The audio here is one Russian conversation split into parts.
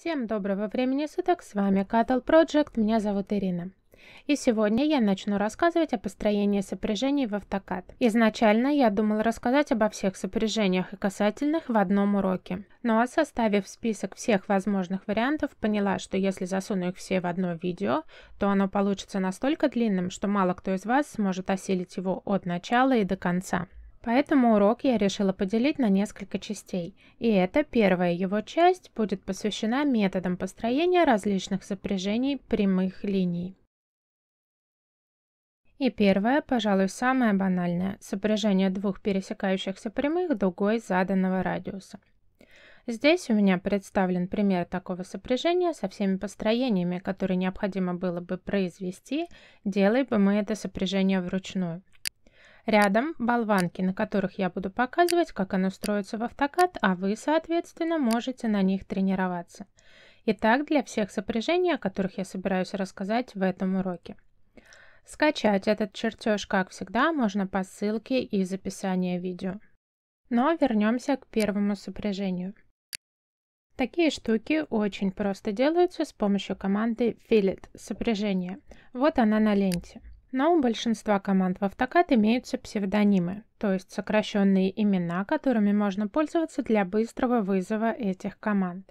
Всем доброго времени суток, с вами Cattle Project, меня зовут Ирина. И сегодня я начну рассказывать о построении сопряжений в AutoCAD. Изначально я думала рассказать обо всех сопряжениях и касательных в одном уроке. Но составив список всех возможных вариантов, поняла, что если засуну их все в одно видео, то оно получится настолько длинным, что мало кто из вас сможет осилить его от начала и до конца. Поэтому урок я решила поделить на несколько частей, и эта первая его часть будет посвящена методам построения различных сопряжений прямых линий. И первое, пожалуй, самое банальное – сопряжение двух пересекающихся прямых дугой заданного радиуса. Здесь у меня представлен пример такого сопряжения со всеми построениями, которые необходимо было бы произвести, делая бы мы это сопряжение вручную. Рядом болванки, на которых я буду показывать, как оно строится в автокад, а вы, соответственно, можете на них тренироваться. Итак, для всех сопряжений, о которых я собираюсь рассказать в этом уроке. Скачать этот чертеж, как всегда, можно по ссылке из описания видео. Но вернемся к первому сопряжению. Такие штуки очень просто делаются с помощью команды fillet сопряжение. Вот она на ленте. Но у большинства команд в AutoCAD имеются псевдонимы, то есть сокращенные имена, которыми можно пользоваться для быстрого вызова этих команд.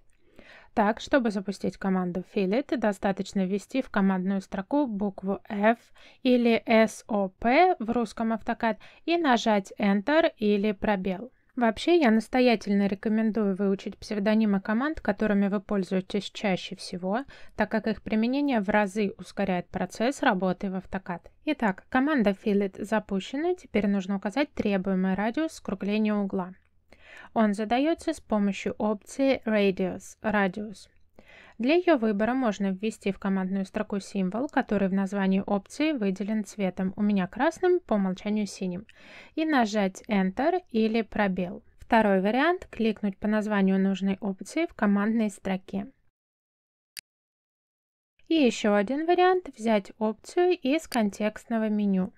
Так, чтобы запустить команду Fillet, достаточно ввести в командную строку букву F или SOP в русском AutoCAD и нажать Enter или пробел. Вообще, я настоятельно рекомендую выучить псевдонимы команд, которыми вы пользуетесь чаще всего, так как их применение в разы ускоряет процесс работы в AutoCAD. Итак, команда Fillet запущена, теперь нужно указать требуемый радиус скругления угла. Он задается с помощью опции Radius – радиус. Для ее выбора можно ввести в командную строку символ, который в названии опции выделен цветом, у меня красным, по умолчанию синим, и нажать Enter или пробел. Второй вариант – кликнуть по названию нужной опции в командной строке. И еще один вариант – взять опцию из контекстного меню.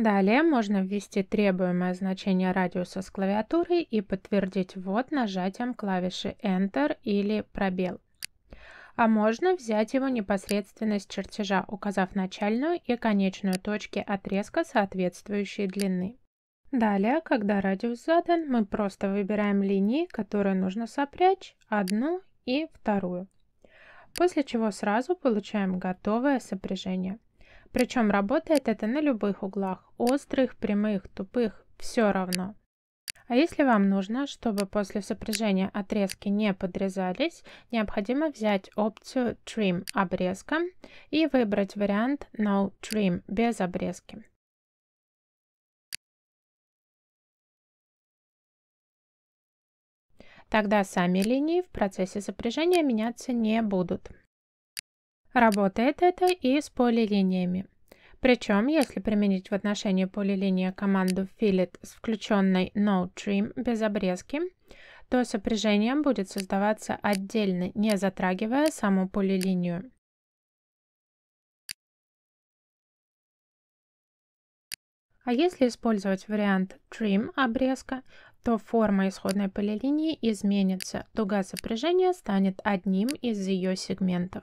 Далее можно ввести требуемое значение радиуса с клавиатуры и подтвердить ввод нажатием клавиши Enter или пробел. А можно взять его непосредственно с чертежа, указав начальную и конечную точки отрезка соответствующей длины. Далее, когда радиус задан, мы просто выбираем линии, которые нужно сопрячь, одну и вторую. После чего сразу получаем готовое сопряжение. Причем работает это на любых углах, острых, прямых, тупых, все равно. А если вам нужно, чтобы после сопряжения отрезки не подрезались, необходимо взять опцию Trim обрезка и выбрать вариант No Trim без обрезки. Тогда сами линии в процессе сопряжения меняться не будут. Работает это и с полилиниями. Причем, если применить в отношении полилинии команду fillet с включенной no trim без обрезки, то сопряжение будет создаваться отдельно, не затрагивая саму полилинию. А если использовать вариант trim обрезка, то форма исходной полилинии изменится, дуга сопряжения станет одним из ее сегментов.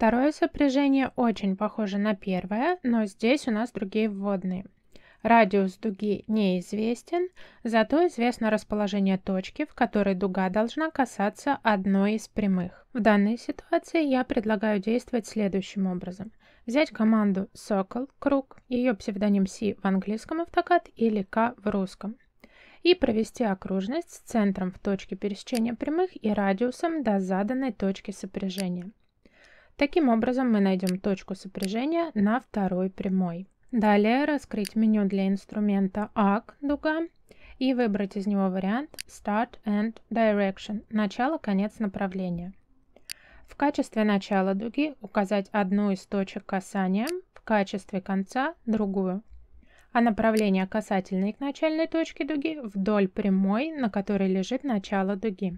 Второе сопряжение очень похоже на первое, но здесь у нас другие вводные. Радиус дуги неизвестен, зато известно расположение точки, в которой дуга должна касаться одной из прямых. В данной ситуации я предлагаю действовать следующим образом. Взять команду circle, круг, ее псевдоним C в английском автокад или K в русском, и провести окружность с центром в точке пересечения прямых и радиусом до заданной точки сопряжения. Таким образом мы найдем точку сопряжения на второй прямой. Далее раскрыть меню для инструмента ARC дуга и выбрать из него вариант Start and Direction – начало-конец направления. В качестве начала дуги указать одну из точек касания, в качестве конца – другую. А направление касательной к начальной точке дуги вдоль прямой, на которой лежит начало дуги.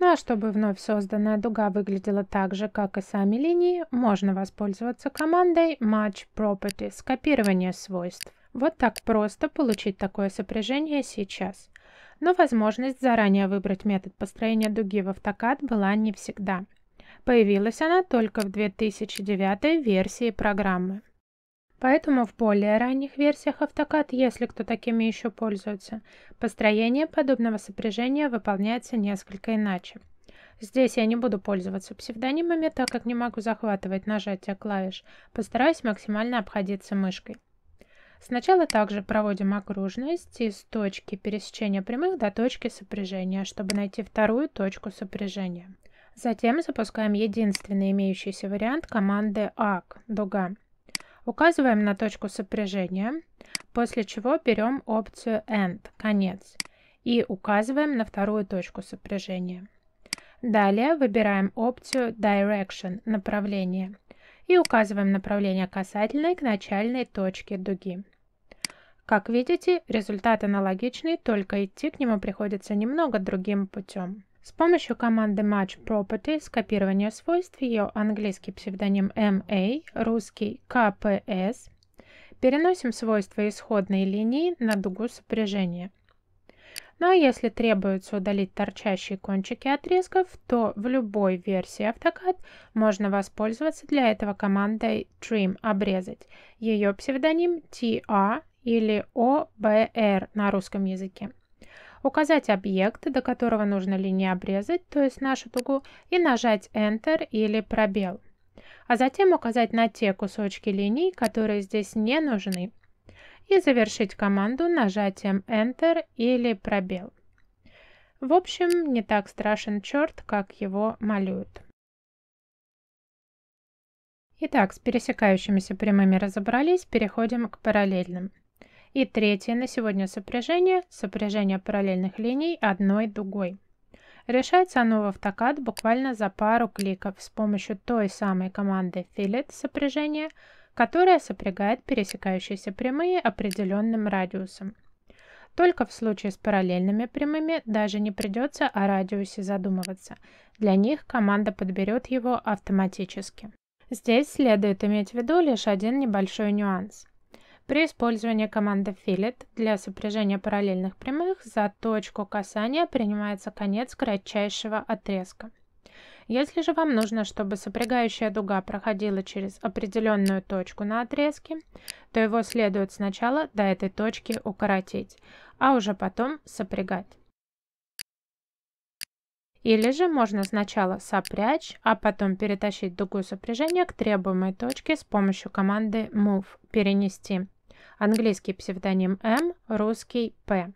Ну а чтобы вновь созданная дуга выглядела так же, как и сами линии, можно воспользоваться командой Match Properties – копирование свойств. Вот так просто получить такое сопряжение сейчас. Но возможность заранее выбрать метод построения дуги в AutoCAD была не всегда. Появилась она только в 2009 версии программы. Поэтому в более ранних версиях AutoCAD, если кто такими еще пользуется, построение подобного сопряжения выполняется несколько иначе. Здесь я не буду пользоваться псевдонимами, так как не могу захватывать нажатие клавиш. Постараюсь максимально обходиться мышкой. Сначала также проводим окружность из точки пересечения прямых до точки сопряжения, чтобы найти вторую точку сопряжения. Затем запускаем единственный имеющийся вариант команды ARC – дуга. Указываем на точку сопряжения, после чего берем опцию End, конец, и указываем на вторую точку сопряжения. Далее выбираем опцию Direction, направление, и указываем направление касательной к начальной точке дуги. Как видите, результат аналогичный, только идти к нему приходится немного другим путем. С помощью команды Match Properties копирование свойств ее английский псевдоним MA, русский KPS, переносим свойства исходной линии на дугу сопряжения. Ну а если требуется удалить торчащие кончики отрезков, то в любой версии AutoCAD можно воспользоваться для этого командой Trim обрезать. Ее псевдоним TA или OBR на русском языке указать объект, до которого нужно линию обрезать, то есть нашу дугу, и нажать Enter или пробел. А затем указать на те кусочки линий, которые здесь не нужны. И завершить команду нажатием Enter или пробел. В общем, не так страшен черт, как его малюют. Итак, с пересекающимися прямыми разобрались, переходим к параллельным. И третье на сегодня сопряжение – сопряжение параллельных линий одной дугой. Решается оно в AutoCAD буквально за пару кликов с помощью той самой команды Fillet сопряжение, которая сопрягает пересекающиеся прямые определенным радиусом. Только в случае с параллельными прямыми даже не придется о радиусе задумываться. Для них команда подберет его автоматически. Здесь следует иметь в виду лишь один небольшой нюанс. При использовании команды fillet для сопряжения параллельных прямых за точку касания принимается конец кратчайшего отрезка. Если же вам нужно, чтобы сопрягающая дуга проходила через определенную точку на отрезке, то его следует сначала до этой точки укоротить, а уже потом сопрягать. Или же можно сначала сопрячь, а потом перетащить дугу сопряжения к требуемой точке с помощью команды Move – перенести английский псевдоним М, русский П.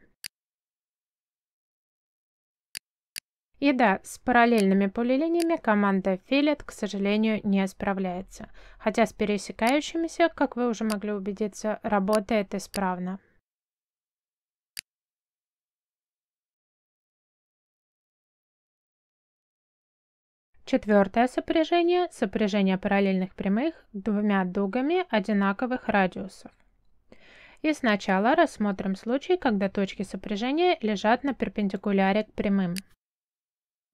И да, с параллельными полилиниями команда Fillet, к сожалению, не справляется. Хотя с пересекающимися, как вы уже могли убедиться, работает исправно. Четвертое сопряжение – сопряжение параллельных прямых двумя дугами одинаковых радиусов. И сначала рассмотрим случай, когда точки сопряжения лежат на перпендикуляре к прямым.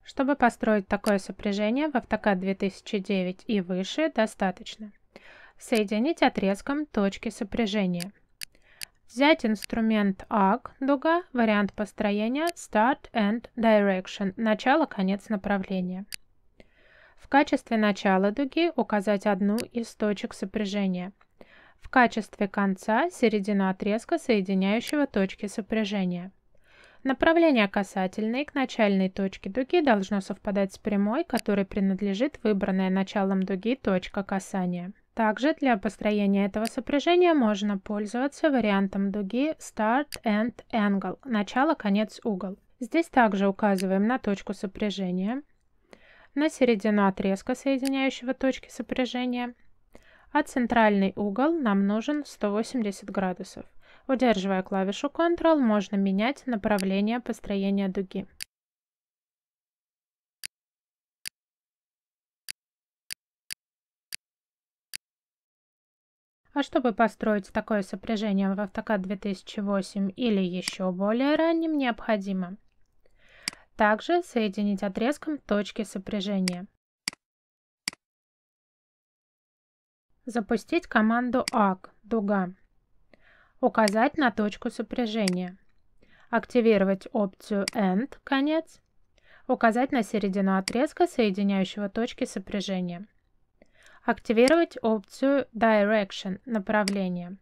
Чтобы построить такое сопряжение в AutoCAD 2009 и выше, достаточно. Соединить отрезком точки сопряжения. Взять инструмент ARC, дуга, вариант построения Start and Direction, начало-конец направления. В качестве начала дуги указать одну из точек сопряжения – в качестве конца середину отрезка, соединяющего точки сопряжения. Направление касательной к начальной точке дуги должно совпадать с прямой, которой принадлежит выбранная началом дуги точка касания. Также для построения этого сопряжения можно пользоваться вариантом дуги Start and Angle – начало-конец угол. Здесь также указываем на точку сопряжения, на середину отрезка, соединяющего точки сопряжения – а центральный угол нам нужен 180 градусов. Удерживая клавишу Ctrl, можно менять направление построения дуги. А чтобы построить такое сопряжение в AutoCAD 2008 или еще более ранним, необходимо также соединить отрезком точки сопряжения. Запустить команду АК «Дуга». Указать на точку сопряжения. Активировать опцию «End» – «Конец». Указать на середину отрезка, соединяющего точки сопряжения. Активировать опцию Direction – направление.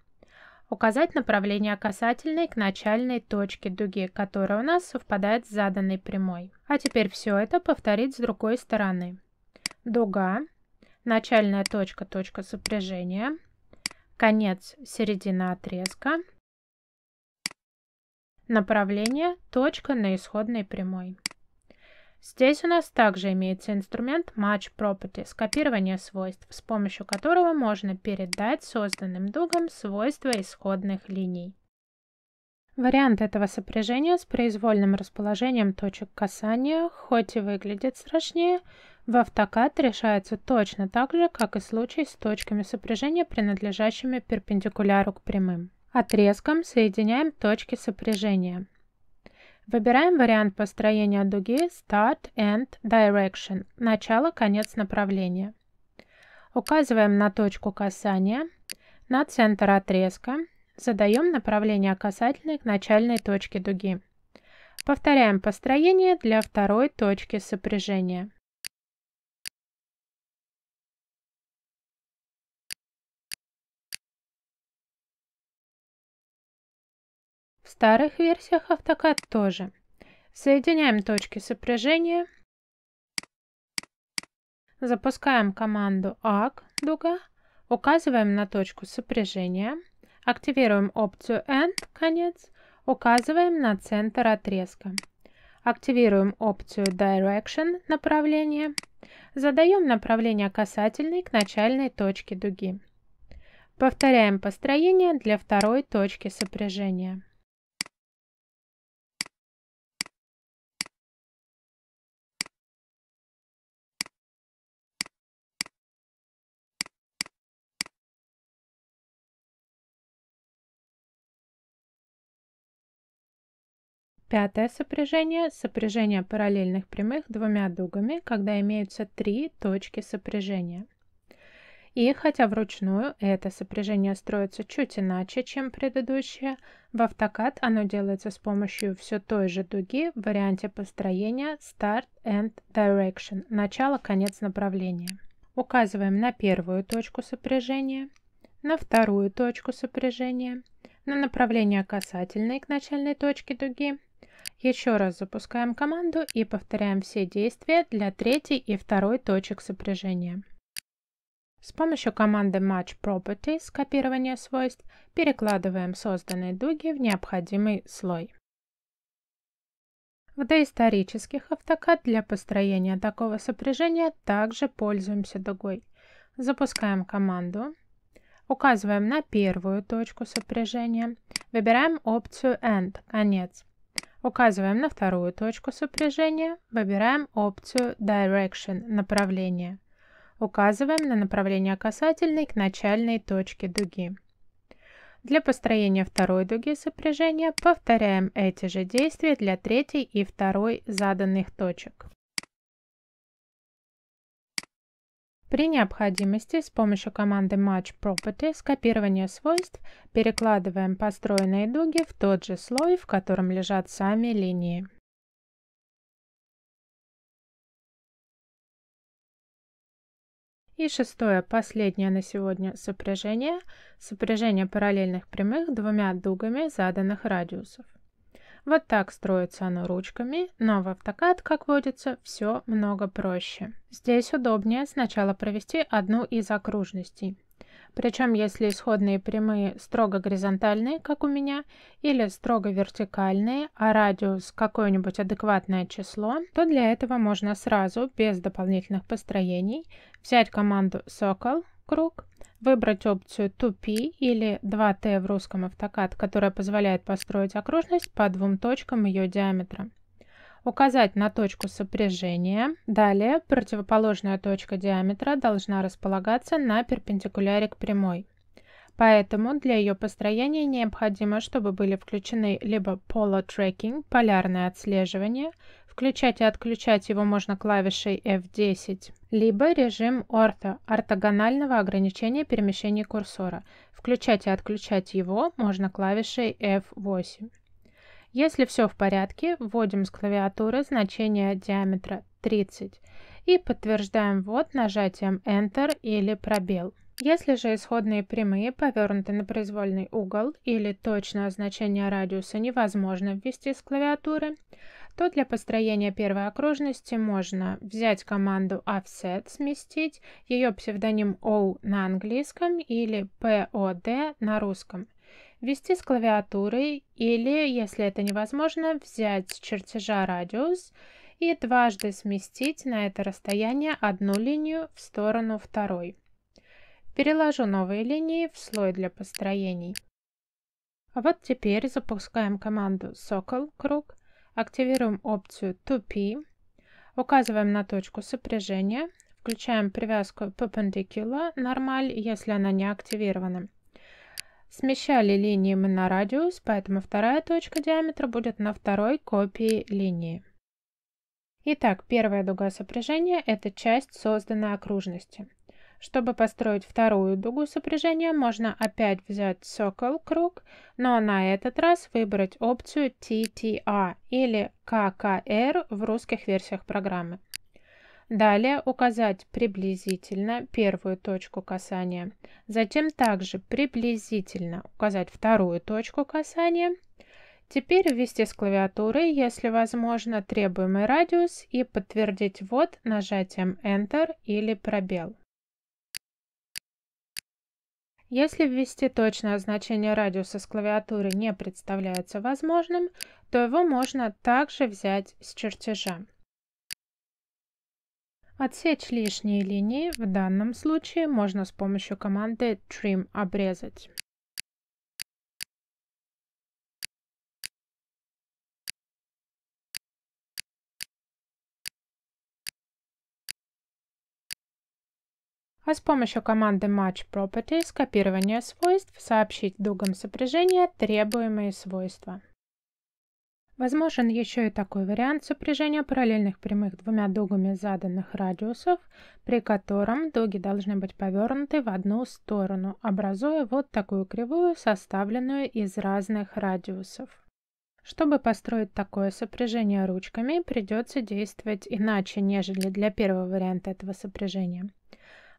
Указать направление касательной к начальной точке дуги, которая у нас совпадает с заданной прямой. А теперь все это повторить с другой стороны. Дуга начальная точка, точка сопряжения, конец, середина отрезка, направление, точка на исходной прямой. Здесь у нас также имеется инструмент Match Property, скопирование свойств, с помощью которого можно передать созданным дугам свойства исходных линий. Вариант этого сопряжения с произвольным расположением точек касания, хоть и выглядит страшнее, в AutoCAD решается точно так же, как и случай с точками сопряжения, принадлежащими перпендикуляру к прямым. Отрезком соединяем точки сопряжения. Выбираем вариант построения дуги Start, End, Direction – начало-конец направления. Указываем на точку касания, на центр отрезка, задаем направление касательной к начальной точке дуги. Повторяем построение для второй точки сопряжения. старых версиях AutoCAD тоже. Соединяем точки сопряжения. Запускаем команду ARC дуга, указываем на точку сопряжения, активируем опцию End конец, указываем на центр отрезка. Активируем опцию Direction направление, задаем направление касательной к начальной точке дуги. Повторяем построение для второй точки сопряжения. Пятое сопряжение – сопряжение параллельных прямых двумя дугами, когда имеются три точки сопряжения. И хотя вручную это сопряжение строится чуть иначе, чем предыдущее, в Автокат оно делается с помощью все той же дуги в варианте построения Start and Direction – начало-конец направления. Указываем на первую точку сопряжения, на вторую точку сопряжения, на направление касательной к начальной точке дуги – еще раз запускаем команду и повторяем все действия для третьей и второй точек сопряжения. С помощью команды Match Properties копирование свойств перекладываем созданные дуги в необходимый слой. В доисторических автокад для построения такого сопряжения также пользуемся дугой. Запускаем команду, указываем на первую точку сопряжения, выбираем опцию End – конец, Указываем на вторую точку сопряжения, выбираем опцию Direction – направление. Указываем на направление касательной к начальной точке дуги. Для построения второй дуги сопряжения повторяем эти же действия для третьей и второй заданных точек. При необходимости с помощью команды Match Property скопирование свойств перекладываем построенные дуги в тот же слой, в котором лежат сами линии. И шестое, последнее на сегодня сопряжение. Сопряжение параллельных прямых двумя дугами заданных радиусов. Вот так строится оно ручками, но в автокад, как водится, все много проще. Здесь удобнее сначала провести одну из окружностей. Причем, если исходные прямые строго горизонтальные, как у меня, или строго вертикальные, а радиус какое-нибудь адекватное число, то для этого можно сразу, без дополнительных построений, взять команду «Сокол», «Круг», выбрать опцию тупи или 2T в русском автокад, которая позволяет построить окружность по двум точкам ее диаметра. Указать на точку сопряжения. Далее противоположная точка диаметра должна располагаться на перпендикуляре к прямой. Поэтому для ее построения необходимо, чтобы были включены либо polar tracking, полярное отслеживание, Включать и отключать его можно клавишей F10, либо режим орто, ортогонального ограничения перемещения курсора. Включать и отключать его можно клавишей F8. Если все в порядке, вводим с клавиатуры значение диаметра 30 и подтверждаем ввод нажатием Enter или пробел. Если же исходные прямые повернуты на произвольный угол или точное значение радиуса невозможно ввести с клавиатуры, то для построения первой окружности можно взять команду offset, сместить, ее псевдоним O на английском или POD на русском ввести с клавиатуры или, если это невозможно, взять с чертежа радиус и дважды сместить на это расстояние одну линию в сторону второй. Переложу новые линии в слой для построений. А Вот теперь запускаем команду Circle, круг Активируем опцию Тупи, указываем на точку сопряжения, включаем привязку Perpendicular, нормаль, если она не активирована. Смещали линии мы на радиус, поэтому вторая точка диаметра будет на второй копии линии. Итак, первая дуга сопряжения – это часть созданной окружности. Чтобы построить вторую дугу сопряжения, можно опять взять Circle круг, но на этот раз выбрать опцию TTA а или KKR в русских версиях программы. Далее указать приблизительно первую точку касания. Затем также приблизительно указать вторую точку касания. Теперь ввести с клавиатуры, если возможно, требуемый радиус и подтвердить ввод нажатием Enter или пробел. Если ввести точное значение радиуса с клавиатуры не представляется возможным, то его можно также взять с чертежа. Отсечь лишние линии в данном случае можно с помощью команды trim обрезать. а с помощью команды Match Properties копирование свойств сообщить дугам сопряжения требуемые свойства. Возможен еще и такой вариант сопряжения параллельных прямых двумя дугами заданных радиусов, при котором дуги должны быть повернуты в одну сторону, образуя вот такую кривую, составленную из разных радиусов. Чтобы построить такое сопряжение ручками, придется действовать иначе, нежели для первого варианта этого сопряжения –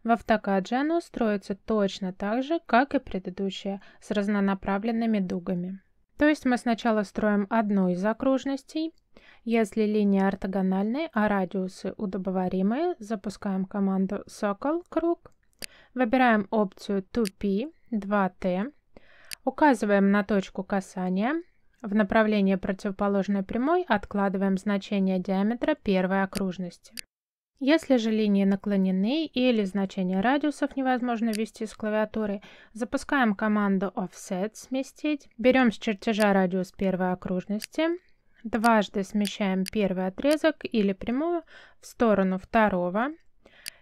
в автокадже оно строится точно так же, как и предыдущее, с разнонаправленными дугами. То есть мы сначала строим одну из окружностей, если линии ортогональные, а радиусы удобоваримые, запускаем команду «Сокол» круг, выбираем опцию 2P, 2T, указываем на точку касания, в направлении противоположной прямой откладываем значение диаметра первой окружности. Если же линии наклонены или значение радиусов невозможно ввести с клавиатуры, запускаем команду Offset «Сместить», берем с чертежа радиус первой окружности, дважды смещаем первый отрезок или прямую в сторону второго,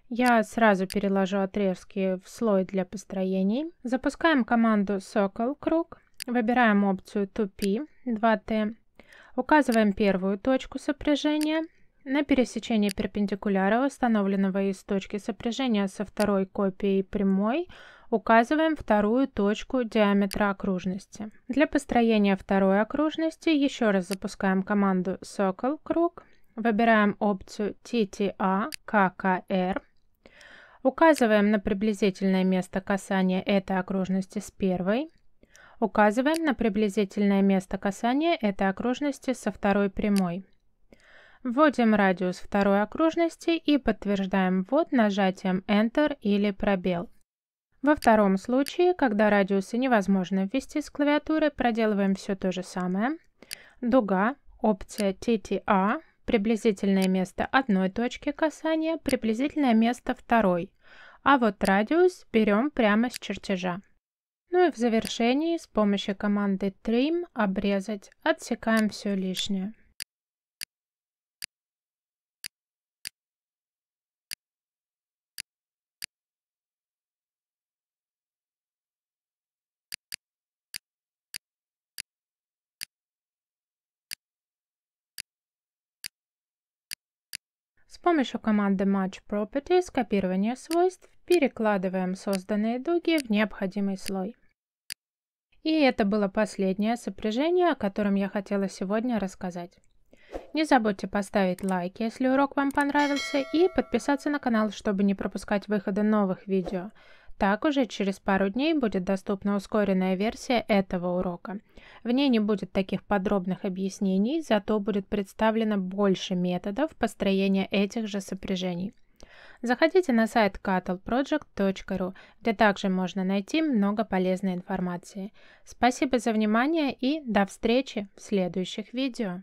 я сразу переложу отрезки в слой для построений. Запускаем команду Circle круг, выбираем опцию 2P 2T, указываем первую точку сопряжения – на пересечении перпендикуляра, установленного из точки сопряжения со второй копией прямой, указываем вторую точку диаметра окружности. Для построения второй окружности еще раз запускаем команду Circle круг, выбираем опцию TTA KKR, а», указываем на приблизительное место касания этой окружности с первой, указываем на приблизительное место касания этой окружности со второй прямой. Вводим радиус второй окружности и подтверждаем ввод нажатием Enter или пробел. Во втором случае, когда радиусы невозможно ввести с клавиатуры, проделываем все то же самое. Дуга, опция TTA, а», приблизительное место одной точки касания, приблизительное место второй. А вот радиус берем прямо с чертежа. Ну и в завершении с помощью команды Trim обрезать отсекаем все лишнее. помощью команды Match Properties копирование свойств перекладываем созданные дуги в необходимый слой. И это было последнее сопряжение, о котором я хотела сегодня рассказать. Не забудьте поставить лайк, если урок вам понравился, и подписаться на канал, чтобы не пропускать выхода новых видео. Так уже через пару дней будет доступна ускоренная версия этого урока. В ней не будет таких подробных объяснений, зато будет представлено больше методов построения этих же сопряжений. Заходите на сайт cattleproject.ru, где также можно найти много полезной информации. Спасибо за внимание и до встречи в следующих видео.